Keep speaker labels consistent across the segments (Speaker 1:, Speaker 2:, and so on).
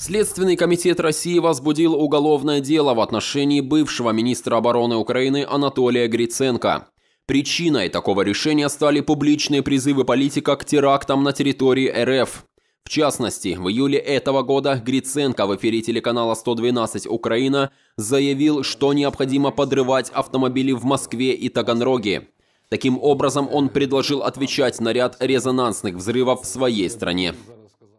Speaker 1: Следственный комитет России возбудил уголовное дело в отношении бывшего министра обороны Украины Анатолия Гриценко. Причиной такого решения стали публичные призывы политика к терактам на территории РФ. В частности, в июле этого года Гриценко в эфире телеканала 112 «Украина» заявил, что необходимо подрывать автомобили в Москве и Таганроге. Таким образом, он предложил отвечать на ряд резонансных взрывов в своей стране.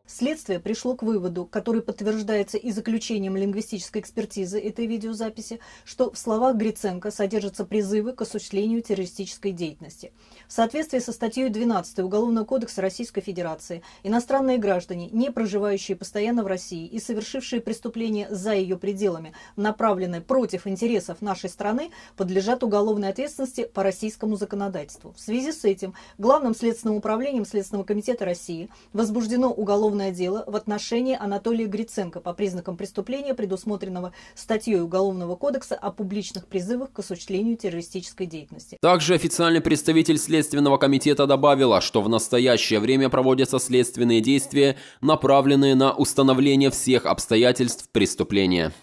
Speaker 2: Следствие пришло к выводу, который подтверждается и заключением лингвистической экспертизы этой видеозаписи, что в словах Гриценко содержатся призывы к осуществлению террористической деятельности. В соответствии со статьей 12 Уголовного кодекса Российской Федерации иностранные граждане, не проживающие постоянно в России и совершившие преступления за ее пределами, направленные против интересов нашей страны, подлежат уголовной ответственности по российскому законодательству. В связи с этим Главным следственным управлением Следственного комитета России возбуждено уголовное уголовное дело в отношении Анатолия Гриценко по признакам преступления, предусмотренного статьей Уголовного кодекса о публичных призывах к осуществлению террористической деятельности.
Speaker 1: Также официальный представитель Следственного комитета добавила, что в настоящее время проводятся следственные действия, направленные на установление всех обстоятельств преступления.